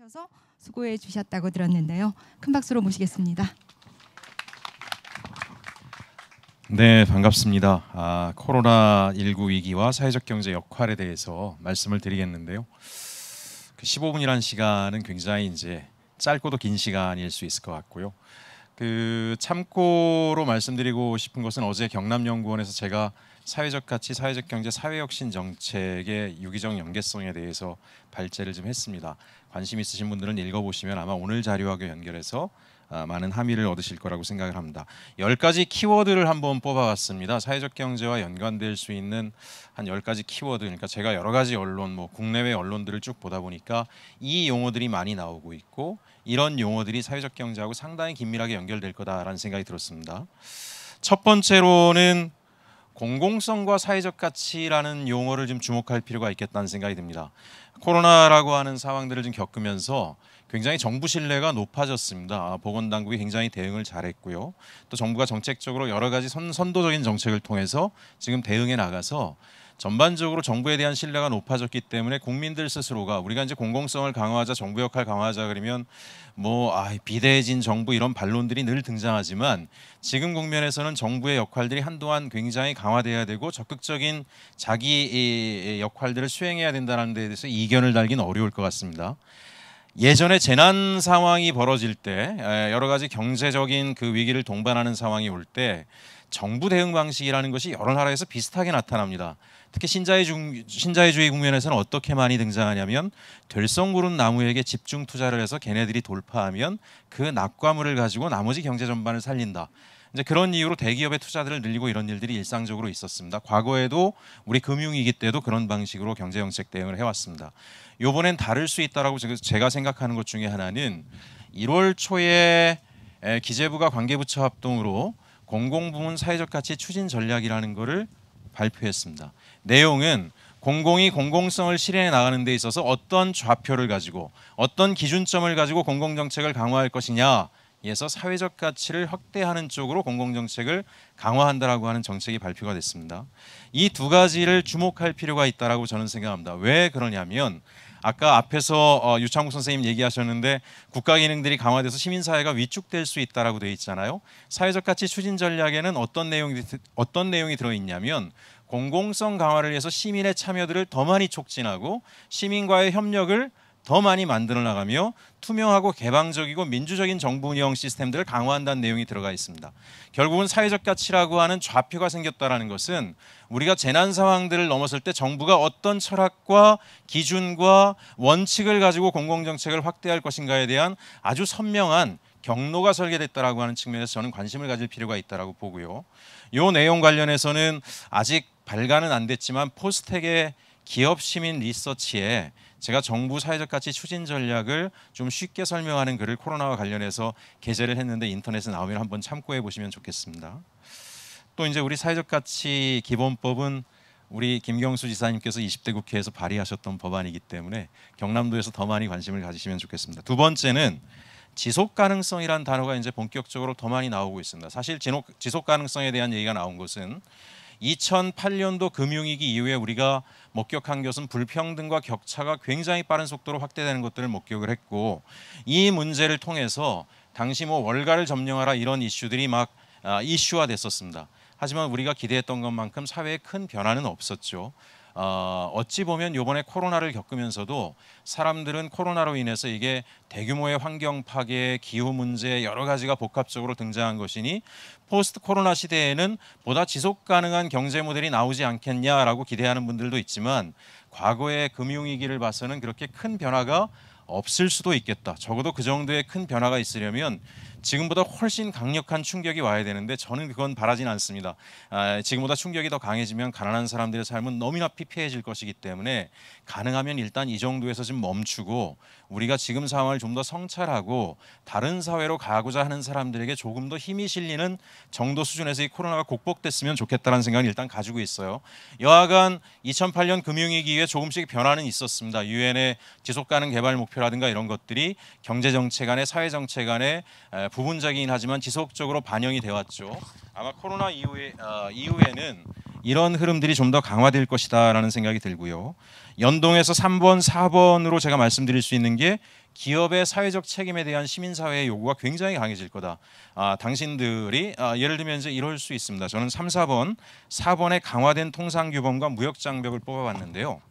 하셔서 수고해 주셨다고 들었는데요. 큰 박수로 모시겠습니다. 네, 반갑습니다. 아, 코로나 19 위기와 사회적 경제 역할에 대해서 말씀을 드리겠는데요. 그 15분이라는 시간은 굉장히 이제 짧고도 긴 시간일 수 있을 것 같고요. 그 참고로 말씀드리고 싶은 것은 어제 경남연구원에서 제가 사회적 가치, 사회적 경제, 사회혁신 정책의 유기적 연계성에 대해서 발제를 좀 했습니다. 관심 있으신 분들은 읽어보시면 아마 오늘 자료하고 연결해서 아, 많은 함의를 얻으실 거라고 생각을 합니다. 열 가지 키워드를 한번 뽑아봤습니다. 사회적 경제와 연관될 수 있는 한 열 가지 키워드. 그러니까 제가 여러 가지 언론, 뭐 국내외 언론들을 쭉 보다 보니까 이 용어들이 많이 나오고 있고 이런 용어들이 사회적 경제하고 상당히 긴밀하게 연결될 거다라는 생각이 들었습니다. 첫 번째로는 공공성과 사회적 가치라는 용어를 좀 주목할 필요가 있겠다는 생각이 듭니다. 코로나라고 하는 상황들을 좀 겪으면서 굉장히 정부 신뢰가 높아졌습니다. 아, 보건당국이 굉장히 대응을 잘했고요. 또 정부가 정책적으로 여러 가지 선, 선도적인 정책을 통해서 지금 대응해 나가서 전반적으로 정부에 대한 신뢰가 높아졌기 때문에 국민들 스스로가 우리가 이제 공공성을 강화하자 정부 역할 강화하자 그러면 뭐 아, 비대해진 정부 이런 반론들이 늘 등장하지만 지금 국면에서는 정부의 역할들이 한동안 굉장히 강화돼야 되고 적극적인 자기 역할들을 수행해야 된다는 데 대해서 이견을 달긴 어려울 것 같습니다. 예전에 재난 상황이 벌어질 때 여러 가지 경제적인 그 위기를 동반하는 상황이 올때 정부 대응 방식이라는 것이 여러 나라에서 비슷하게 나타납니다. 특히 신자유주, 신자유주의 국면에서는 어떻게 많이 등장하냐면 될성구른 나무에게 집중 투자를 해서 걔네들이 돌파하면 그 낙과물을 가지고 나머지 경제 전반을 살린다. 이제 그런 이유로 대기업의 투자들을 늘리고 이런 일들이 일상적으로 있었습니다. 과거에도 우리 금융위기 때도 그런 방식으로 경제 정책 대응을 해왔습니다. 요번엔 다를 수 있다라고 제가 생각하는 것 중에 하나는 1월 초에 기재부가 관계부처 합동으로 공공부문 사회적 가치 추진 전략이라는 것을 발표했습니다. 내용은 공공이 공공성을 실현해 나가는 데 있어서 어떤 좌표를 가지고 어떤 기준점을 가지고 공공정책을 강화할 것이냐에서 사회적 가치를 확대하는 쪽으로 공공정책을 강화한다라고 하는 정책이 발표가 됐습니다. 이 두 가지를 주목할 필요가 있다라고 저는 생각합니다. 왜 그러냐면 아까 앞에서 어, 유창국 선생님 얘기하셨는데 국가 기능들이 강화돼서 시민 사회가 위축될 수 있다라고 돼 있잖아요. 사회적 가치 추진 전략에는 어떤 내용이 어떤 내용이 들어 있냐면 공공성 강화를 위해서 시민의 참여들을 더 많이 촉진하고 시민과의 협력을 더 많이 만들어 나가며 투명하고 개방적이고 민주적인 정부 운영 시스템들을 강화한다는 내용이 들어가 있습니다. 결국은 사회적 가치라고 하는 좌표가 생겼다는 것은 우리가 재난 상황들을 넘었을 때 정부가 어떤 철학과 기준과 원칙을 가지고 공공 정책을 확대할 것인가에 대한 아주 선명한 경로가 설계됐다라고 하는 측면에서 저는 관심을 가질 필요가 있다라고 보고요. 요 내용 관련해서는 아직 발간은 안 됐지만 포스텍의 기업 시민 리서치에 제가 정부 사회적 가치 추진 전략을 좀 쉽게 설명하는 글을 코로나와 관련해서 게재를 했는데 인터넷에 나오면 한번 참고해 보시면 좋겠습니다. 또 이제 우리 사회적 가치 기본법은 우리 김경수 지사님께서 20대 국회에서 발의하셨던 법안이기 때문에 경남도에서 더 많이 관심을 가지시면 좋겠습니다. 두 번째는 지속 가능성이란 단어가 이제 본격적으로 더 많이 나오고 있습니다. 사실 지속 가능성에 대한 얘기가 나온 것은 2008년도 금융위기 이후에 우리가 목격한 것은 불평등과 격차가 굉장히 빠른 속도로 확대되는 것들을 목격을 했고 이 문제를 통해서 당시 뭐 월가를 점령하라 이런 이슈들이 막 아, 이슈화 됐었습니다. 하지만 우리가 기대했던 것만큼 사회에 큰 변화는 없었죠. 어, 어찌 보면 이번에 코로나를 겪으면서도 사람들은 코로나로 인해서 이게 대규모의 환경 파괴, 기후 문제 여러 가지가 복합적으로 등장한 것이니 포스트 코로나 시대에는 보다 지속 가능한 경제 모델이 나오지 않겠냐라고 기대하는 분들도 있지만 과거의 금융 위기를 봐서는 그렇게 큰 변화가 없을 수도 있겠다. 적어도 그 정도의 큰 변화가 있으려면 지금보다 훨씬 강력한 충격이 와야 되는데 저는 그건 바라진 않습니다. 아, 지금보다 충격이 더 강해지면 가난한 사람들의 삶은 너무나 피폐해질 것이기 때문에 가능하면 일단 이 정도에서 좀 멈추고 우리가 지금 상황을 좀 더 성찰하고 다른 사회로 가고자 하는 사람들에게 조금 더 힘이 실리는 정도 수준에서 이 코로나가 극복됐으면 좋겠다는 생각을 일단 가지고 있어요. 여하간 2008년 금융위기에 조금씩 변화는 있었습니다. 유엔의 지속가능 개발 목표라든가 이런 것들이 경제 정책 안에 사회 정책 안에 부분적이긴 하지만 지속적으로 반영이 되었죠. 아마 코로나 이후에 어, 이후에는 이런 흐름들이 좀 더 강화될 것이다라는 생각이 들고요. 연동해서 3번, 4번으로 제가 말씀드릴 수 있는 게 기업의 사회적 책임에 대한 시민사회의 요구가 굉장히 강해질 거다. 아, 당신들이 아, 예를 들면 이제 이럴 수 있습니다. 저는 3, 4번, 4번의 강화된 통상규범과 무역장벽을 뽑아봤는데요.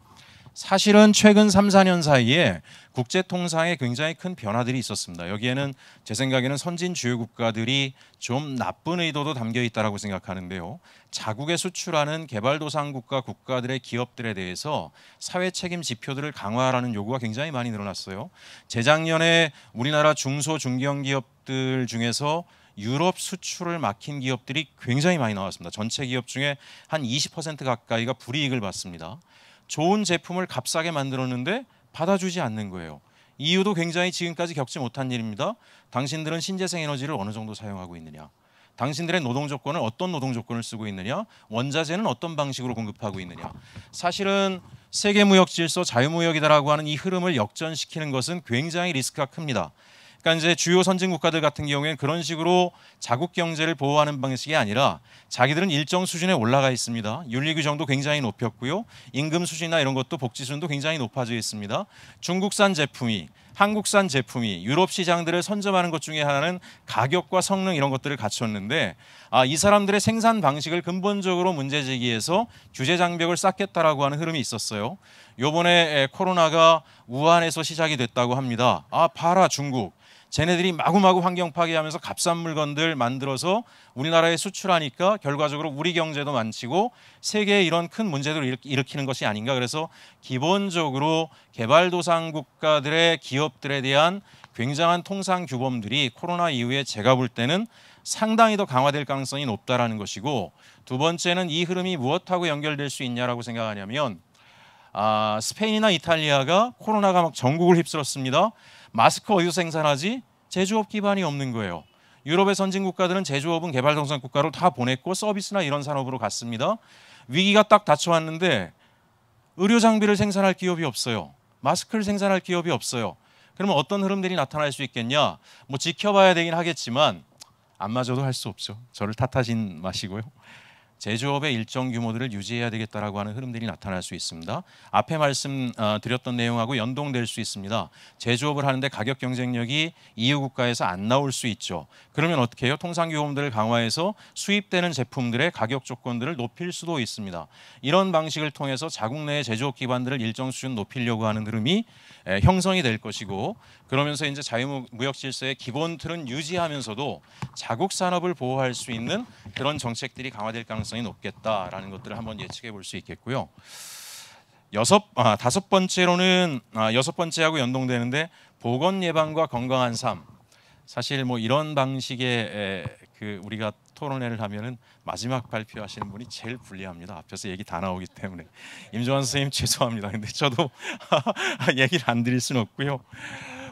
사실은 최근 3, 4년 사이에 국제 통상에 굉장히 큰 변화들이 있었습니다. 여기에는 제 생각에는 선진 주요 국가들이 좀 나쁜 의도도 담겨 있다고 생각하는데요. 자국에 수출하는 개발도상국가 국가들의 기업들에 대해서 사회 책임 지표들을 강화하라는 요구가 굉장히 많이 늘어났어요. 재작년에 우리나라 중소 중견 기업들 중에서 유럽 수출을 막힌 기업들이 굉장히 많이 나왔습니다. 전체 기업 중에 한 20% 가까이가 불이익을 받습니다. 좋은 제품을 값싸게 만들었는데 받아주지 않는 거예요. 이유도 굉장히 지금까지 겪지 못한 일입니다. 당신들은 신재생 에너지를 어느 정도 사용하고 있느냐. 당신들의 노동 조건을 어떤 노동 조건을 쓰고 있느냐, 원자재는 어떤 방식으로 공급하고 있느냐. 사실은 세계 무역 질서 자유 무역이다라고 하는 이 흐름을 역전시키는 것은 굉장히 리스크가 큽니다. 그러니까 이제 주요 선진 국가들 같은 경우에는 그런 식으로 자국 경제를 보호하는 방식이 아니라 자기들은 일정 수준에 올라가 있습니다. 윤리 규정도 굉장히 높였고요. 임금 수준이나 이런 것도 복지 수준도 굉장히 높아져 있습니다. 중국산 제품이 한국산 제품이 유럽 시장들을 선점하는 것 중에 하나는 가격과 성능 이런 것들을 갖췄는데 아, 이 사람들의 생산 방식을 근본적으로 문제 제기해서 규제 장벽을 쌓겠다라고 하는 흐름이 있었어요. 요번에 코로나가 우한에서 시작이 됐다고 합니다. 아, 봐라 중국. 쟤네들이 마구마구 환경 파괴하면서 값싼 물건들 만들어서 우리나라에 수출하니까 결과적으로 우리 경제도 만치고 세계에 이런 큰 문제들을 일으키는 것이 아닌가 그래서 기본적으로 개발도상 국가들의 기업들에 대한 굉장한 통상 규범들이 코로나 이후에 제가 볼 때는 상당히 더 강화될 가능성이 높다라는 것이고 두 번째는 이 흐름이 무엇하고 연결될 수 있냐라고 생각하냐면 아, 스페인이나 이탈리아가 코로나가 막 전국을 휩쓸었습니다. 마스크 어디서 생산하지? 제조업 기반이 없는 거예요. 유럽의 선진 국가들은 제조업은 개발동산 국가로 다 보냈고 서비스나 이런 산업으로 갔습니다. 위기가 딱닫혀왔는데 의료 장비를 생산할 기업이 없어요. 마스크를 생산할 기업이 없어요. 그러면 어떤 흐름들이 나타날 수 있겠냐? 뭐 지켜봐야 되긴 하겠지만 안 맞아도 할 수 없죠. 저를 탓하신 마시고요. 제조업의 일정 규모들을 유지해야 되겠다라고 하는 흐름들이 나타날 수 있습니다. 앞에 말씀드렸던 어, 내용하고 연동될 수 있습니다. 제조업을 하는데 가격 경쟁력이 EU 국가에서 안 나올 수 있죠. 그러면 어떻게 해요? 통상교범들을 강화해서 수입되는 제품들의 가격 조건들을 높일 수도 있습니다. 이런 방식을 통해서 자국 내 제조업 기반들을 일정 수준 높이려고 하는 흐름이 형성이 될 것이고 그러면서 이제 자유무역 질서의 기본 틀은 유지하면서도 자국 산업을 보호할 수 있는 그런 정책들이 강화될 가능성이 높겠다라는 것들을 한번 예측해 볼 수 있겠고요. 여섯 아, 다섯 번째로는 아, 여섯 번째하고 연동되는데 보건 예방과 건강한 삶. 사실 뭐 이런 방식의 에, 그 우리가 토론회를 하면은 마지막 발표하시는 분이 제일 불리합니다. 앞에서 얘기 다 나오기 때문에 임종환 선생님 죄송합니다. 근데 저도 얘기를 안 드릴 수는 없고요.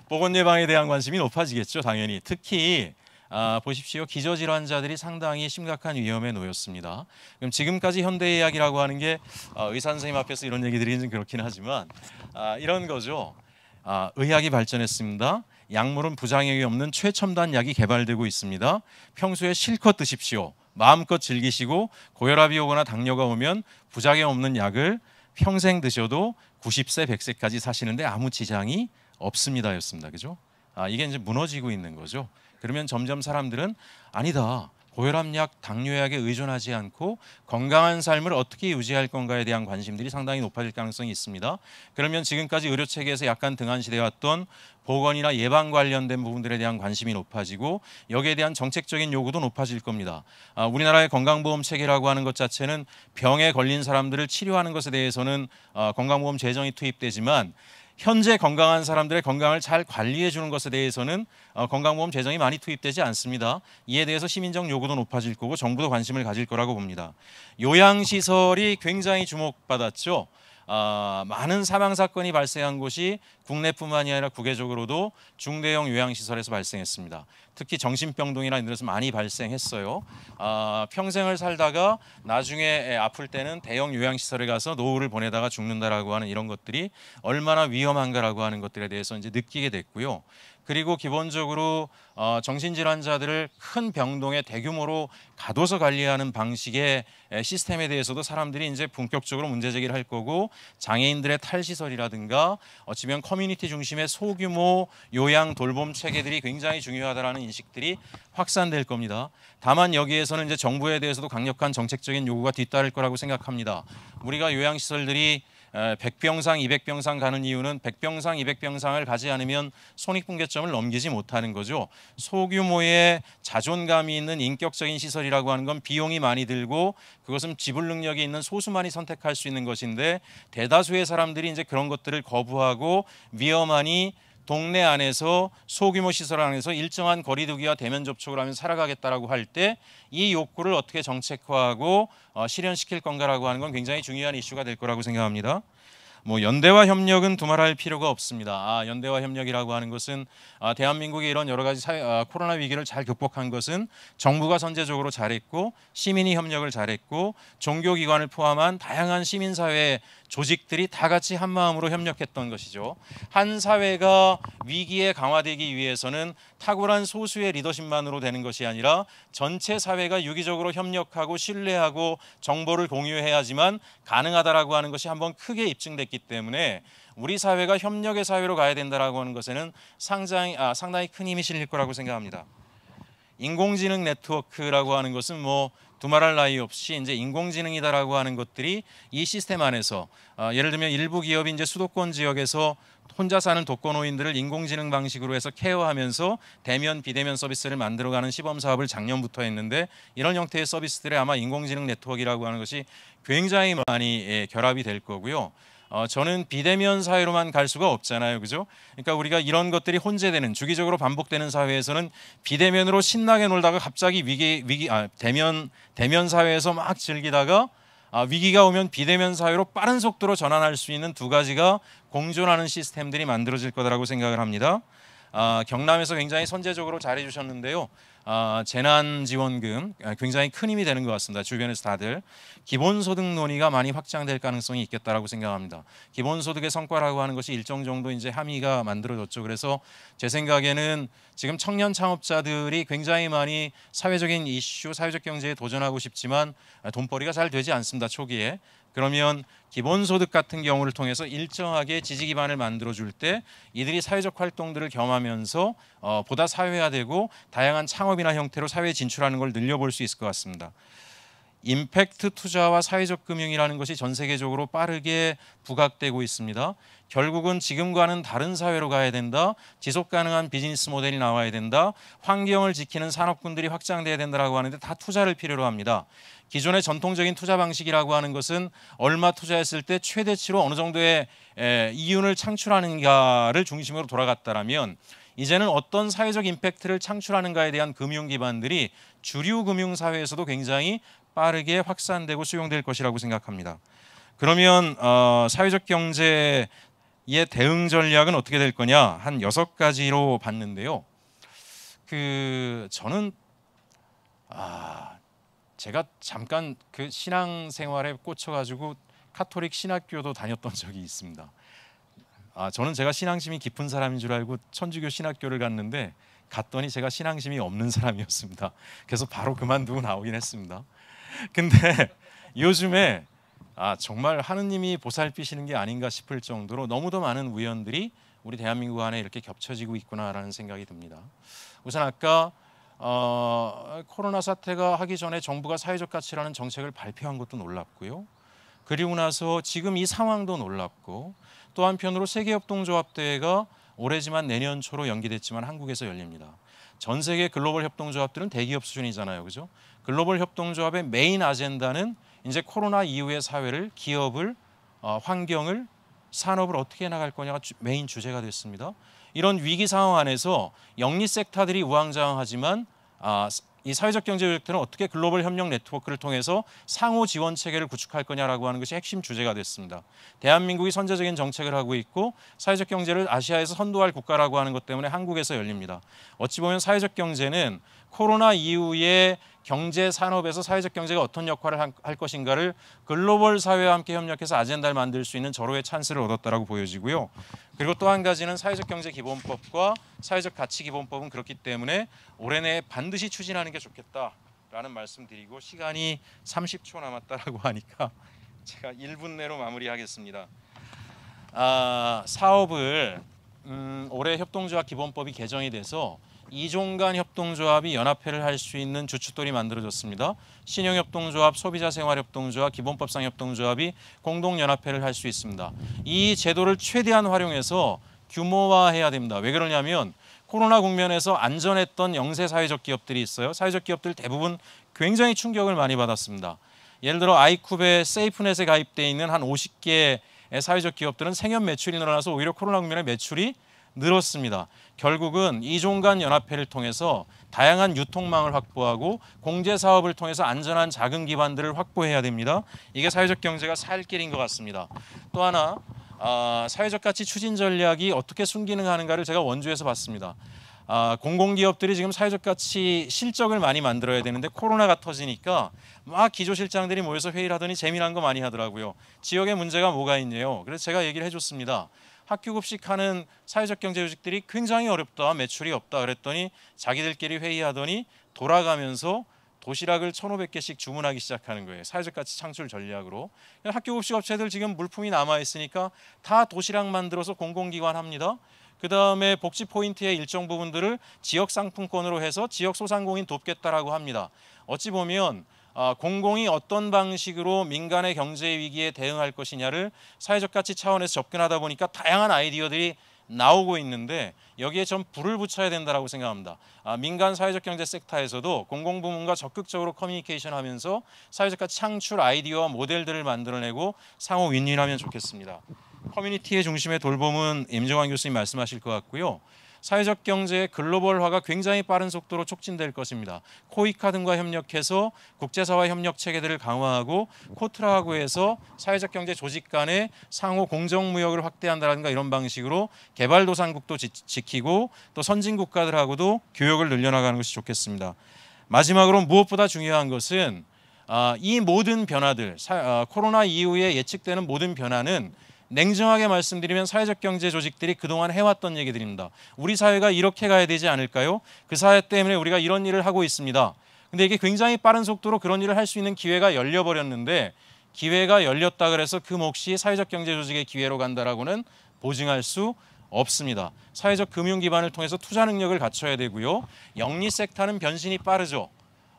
보건 예방에 대한 관심이 높아지겠죠. 당연히 특히 아, 보십시오. 기저질환자들이 상당히 심각한 위험에 놓였습니다. 그럼 지금까지 현대의학이라고 하는 게 아, 의사 선생님 앞에서 이런 얘기 드리는 그렇긴 하지만 아, 이런 거죠. 아, 의학이 발전했습니다. 약물은 부작용이 없는 최첨단 약이 개발되고 있습니다. 평소에 실컷 드십시오. 마음껏 즐기시고 고혈압이 오거나 당뇨가 오면 부작용 없는 약을 평생 드셔도 90세, 100세까지 사시는데 아무 지장이 없습니다였습니다. 그죠? 아, 이게 이제 무너지고 있는 거죠. 그러면 점점 사람들은 아니다. 고혈압약, 당뇨약에 의존하지 않고 건강한 삶을 어떻게 유지할 건가에 대한 관심들이 상당히 높아질 가능성이 있습니다. 그러면 지금까지 의료 체계에서 약간 등한시돼 왔던 보건이나 예방 관련된 부분들에 대한 관심이 높아지고 여기에 대한 정책적인 요구도 높아질 겁니다. 아, 우리나라의 건강보험 체계라고 하는 것 자체는 병에 걸린 사람들을 치료하는 것에 대해서는 아, 건강보험 재정이 투입되지만 현재 건강한 사람들의 건강을 잘 관리해 주는 것에 대해서는 어, 건강보험 재정이 많이 투입되지 않습니다. 이에 대해서 시민적 요구도 높아질 거고 정부도 관심을 가질 거라고 봅니다. 요양시설이 굉장히 주목받았죠. 어, 많은 사망 사건이 발생한 곳이 국내뿐만이 아니라 국외적으로도 중대형 요양시설에서 발생했습니다. 특히 정신병동이나 이런 데서 많이 발생했어요. 어, 평생을 살다가 나중에 아플 때는 대형 요양시설에 가서 노후를 보내다가 죽는다라고 하는 이런 것들이 얼마나 위험한가라고 하는 것들에 대해서 이제 느끼게 됐고요. 그리고 기본적으로 어, 정신질환자들을 큰 병동에 대규모로 가둬서 관리하는 방식의 시스템에 대해서도 사람들이 이제 본격적으로 문제 제기를 할 거고 장애인들의 탈시설이라든가 어찌면 커뮤니티 중심의 소규모 요양 돌봄 체계들이 굉장히 중요하다라는 인식들이 확산될 겁니다. 다만 여기에서는 이제 정부에 대해서도 강력한 정책적인 요구가 뒤따를 거라고 생각합니다. 우리가 요양시설들이 백병상 이백 병상 가는 이유는 백병상 이백 병상을 가지 않으면 손익분기점을 넘기지 못하는 거죠. 소규모의 자존감이 있는 인격적인 시설이라고 하는 건 비용이 많이 들고 그것은 지불 능력이 있는 소수만이 선택할 수 있는 것인데 대다수의 사람들이 이제 그런 것들을 거부하고 위험하니 동네 안에서 소규모 시설 안에서 일정한 거리두기와 대면 접촉을 하면 살아가겠다라고 할 때 이 욕구를 어떻게 정책화하고 어, 실현시킬 건가라고 하는 건 굉장히 중요한 이슈가 될 거라고 생각합니다. 뭐 연대와 협력은 두말할 필요가 없습니다. 아, 연대와 협력이라고 하는 것은 아, 대한민국의 이런 여러 가지 사회, 아, 코로나 위기를 잘 극복한 것은 정부가 선제적으로 잘했고 시민이 협력을 잘했고 종교기관을 포함한 다양한 시민사회 조직들이 다 같이 한 마음으로 협력했던 것이죠. 한 사회가 위기에 강화되기 위해서는 탁월한 소수의 리더십만으로 되는 것이 아니라 전체 사회가 유기적으로 협력하고 신뢰하고 정보를 공유해야지만 가능하다라고 하는 것이 한번 크게 입증됐기 있기 때문에 우리 사회가 협력의 사회로 가야 된다라고 하는 것에는 상당히, 아, 상당히 큰 힘이 실릴 거라고 생각합니다. 인공지능 네트워크라고 하는 것은 뭐 두말할 나위 없이 이제 인공지능이다라고 하는 것들이 이 시스템 안에서 어, 예를 들면 일부 기업이 이제 수도권 지역에서 혼자 사는 독거노인들을 인공지능 방식으로 해서 케어하면서 대면 비대면 서비스를 만들어가는 시범 사업을 작년부터 했는데 이런 형태의 서비스들에 아마 인공지능 네트워크라고 하는 것이 굉장히 많이 예, 결합이 될 거고요. 어, 저는 비대면 사회로만 갈 수가 없잖아요. 그죠? 그러니까 우리가 이런 것들이 혼재되는 주기적으로 반복되는 사회에서는 비대면으로 신나게 놀다가 갑자기 위기 위기 아 대면 대면 사회에서 막 즐기다가 아, 위기가 오면 비대면 사회로 빠른 속도로 전환할 수 있는 두 가지가 공존하는 시스템들이 만들어질 거다라고 생각을 합니다. 아, 경남에서 굉장히 선제적으로 잘해주셨는데요. 아, 재난지원금 아, 굉장히 큰 힘이 되는 것 같습니다. 주변에서 다들 기본소득 논의가 많이 확장될 가능성이 있겠다라고 생각합니다. 기본소득의 성과라고 하는 것이 일정 정도 이제 함의가 만들어졌죠. 그래서 제 생각에는 지금 청년 창업자들이 굉장히 많이 사회적인 이슈, 사회적 경제에 도전하고 싶지만 아, 돈벌이가 잘 되지 않습니다. 초기에 그러면 기본소득 같은 경우를 통해서 일정하게 지지 기반을 만들어 줄 때 이들이 사회적 활동들을 겸하면서 어, 보다 사회화되고 다양한 창업이나 형태로 사회 에 진출하는 걸 늘려볼 수 있을 것 같습니다. 임팩트 투자와 사회적 금융이라는 것이 전 세계적으로 빠르게 부각되고 있습니다. 결국은 지금과는 다른 사회로 가야 된다. 지속 가능한 비즈니스 모델이 나와야 된다. 환경을 지키는 산업군들이 확장돼야 된다라고 하는데 다 투자를 필요로 합니다. 기존의 전통적인 투자 방식이라고 하는 것은 얼마 투자했을 때 최대치로 어느 정도의 이윤을 창출하는가를 중심으로 돌아갔다라면 이제는 어떤 사회적 임팩트를 창출하는가에 대한 금융 기반들이 주류 금융 사회에서도 굉장히 빠르게 확산되고 수용될 것이라고 생각합니다. 그러면 어, 사회적 경제의 대응 전략은 어떻게 될 거냐 한 여섯 가지로 봤는데요. 그 저는 아 제가 잠깐 그 신앙 생활에 꽂혀가지고 카톨릭 신학교도 다녔던 적이 있습니다. 아 저는 제가 신앙심이 깊은 사람인 줄 알고 천주교 신학교를 갔는데 갔더니 제가 신앙심이 없는 사람이었습니다. 그래서 바로 그만두고 나오긴 했습니다. 근데 요즘에 아 정말 하느님이 보살피시는 게 아닌가 싶을 정도로 너무도 많은 우연들이 우리 대한민국 안에 이렇게 겹쳐지고 있구나라는 생각이 듭니다. 우선 아까 어, 코로나 사태가 하기 전에 정부가 사회적 가치라는 정책을 발표한 것도 놀랍고요. 그리고 나서 지금 이 상황도 놀랍고 또 한편으로 세계협동조합대회가 올해지만 내년 초로 연기됐지만 한국에서 열립니다. 전 세계 글로벌 협동조합들은 대기업 수준이잖아요. 그죠? 글로벌 협동조합의 메인 아젠다는 이제 코로나 이후의 사회를 기업을 어, 환경을 산업을 어떻게 나갈 거냐가 주, 메인 주제가 됐습니다. 이런 위기 상황 안에서 영리 섹터들이 우왕좌왕하지만 아, 이 사회적 경제 프로들은 어떻게 글로벌 협력 네트워크를 통해서 상호 지원 체계를 구축할 거냐라고 하는 것이 핵심 주제가 됐습니다. 대한민국이 선제적인 정책을 하고 있고 사회적 경제를 아시아에서 선도할 국가라고 하는 것 때문에 한국에서 열립니다. 어찌 보면 사회적 경제는 코로나 이후에 경제 산업에서 사회적 경제가 어떤 역할을 할 것인가를 글로벌 사회와 함께 협력해서 아젠다를 만들 수 있는 절호의 찬스를 얻었다라고 보여지고요. 그리고 또 한 가지는 사회적 경제 기본법과 사회적 가치 기본법은 그렇기 때문에 올해 내에 반드시 추진하는 게 좋겠다라는 말씀드리고 시간이 30초 남았다라고 하니까 제가 1분 내로 마무리하겠습니다. 아, 사업을 음, 올해 협동조합 기본법이 개정이 돼서 이종간 협동조합이 연합회를 할 수 있는 주춧돌이 만들어졌습니다. 신용협동조합, 소비자생활협동조합, 기본법상 협동조합이 공동연합회를 할 수 있습니다. 이 제도를 최대한 활용해서 규모화해야 됩니다. 왜 그러냐면 코로나 국면에서 안전했던 영세 사회적 기업들이 있어요. 사회적 기업들 대부분 굉장히 충격을 많이 받았습니다. 예를 들어 아이쿱의 세이프넷에 가입돼 있는 한 50개의 사회적 기업들은 생연 매출이 늘어나서 오히려 코로나 국면의 매출이 늘었습니다. 결국은 이종간 연합회를 통해서 다양한 유통망을 확보하고 공제 사업을 통해서 안전한 자금 기반들을 확보해야 됩니다. 이게 사회적 경제가 살 길인 것 같습니다. 또 하나 아, 사회적 가치 추진 전략이 어떻게 순기능하는가를 제가 원주에서 봤습니다. 아, 공공기업들이 지금 사회적 가치 실적을 많이 만들어야 되는데 코로나가 터지니까 막 기조실장들이 모여서 회의를 하더니 재미난 거 많이 하더라고요. 지역의 문제가 뭐가 있네요. 그래서 제가 얘기를 해줬습니다. 학교 급식하는 사회적 경제 조직들이 굉장히 어렵다 매출이 없다 그랬더니 자기들끼리 회의하더니 돌아가면서 도시락을 1,500개씩 주문하기 시작하는 거예요. 사회적 가치 창출 전략으로. 학교 급식 업체들 지금 물품이 남아 있으니까 다 도시락 만들어서 공공기관 합니다. 그다음에 복지 포인트의 일정 부분들을 지역 상품권으로 해서 지역 소상공인 돕겠다라고 합니다. 어찌 보면 어, 공공이 어떤 방식으로 민간의 경제 위기에 대응할 것이냐를 사회적 가치 차원에서 접근하다 보니까 다양한 아이디어들이 나오고 있는데 여기에 전 불을 붙여야 된다라고 생각합니다. 아, 민간 사회적 경제 섹터에서도 공공부문과 적극적으로 커뮤니케이션하면서 사회적 가치 창출 아이디어와 모델들을 만들어내고 상호 윈윈하면 좋겠습니다. 커뮤니티의 중심의 돌봄은 임정환 교수님 말씀하실 것 같고요. 사회적 경제의 글로벌화가 굉장히 빠른 속도로 촉진될 것입니다. 코이카 등과 협력해서 국제사회 협력 체계들을 강화하고 코트라하고에서 사회적 경제 조직 간의 상호 공정 무역을 확대한다든가 이런 방식으로 개발도상국도 지, 지키고 또 선진 국가들하고도 교역을 늘려나가는 것이 좋겠습니다. 마지막으로 무엇보다 중요한 것은 아, 이 모든 변화들 아, 코로나 이후에 예측되는 모든 변화는 냉정하게 말씀드리면 사회적 경제 조직들이 그동안 해왔던 얘기들입니다. 우리 사회가 이렇게 가야 되지 않을까요? 그 사회 때문에 우리가 이런 일을 하고 있습니다. 근데 이게 굉장히 빠른 속도로 그런 일을 할 수 있는 기회가 열려버렸는데 기회가 열렸다 그래서 그 몫이 사회적 경제 조직의 기회로 간다라고는 보증할 수 없습니다. 사회적 금융 기반을 통해서 투자 능력을 갖춰야 되고요. 영리 섹터는 변신이 빠르죠.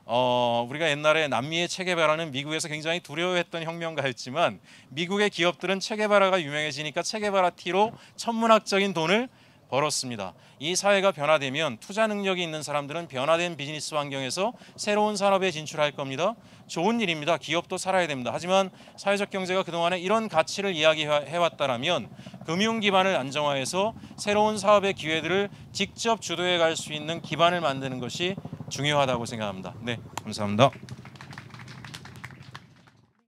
어, 우리가 옛날에 남미의 체게바라는 미국에서 굉장히 두려워했던 혁명가였지만 미국의 기업들은 체게바라가 유명해지니까 체게바라 티로 천문학적인 돈을 벌었습니다. 이 사회가 변화되면 투자 능력이 있는 사람들은 변화된 비즈니스 환경에서 새로운 산업에 진출할 겁니다. 좋은 일입니다. 기업도 살아야 됩니다. 하지만 사회적 경제가 그동안에 이런 가치를 이야기해왔다면 금융 기반을 안정화해서 새로운 사업의 기회들을 직접 주도해 갈 수 있는 기반을 만드는 것이 중요하다고 생각합니다. 네, 감사합니다.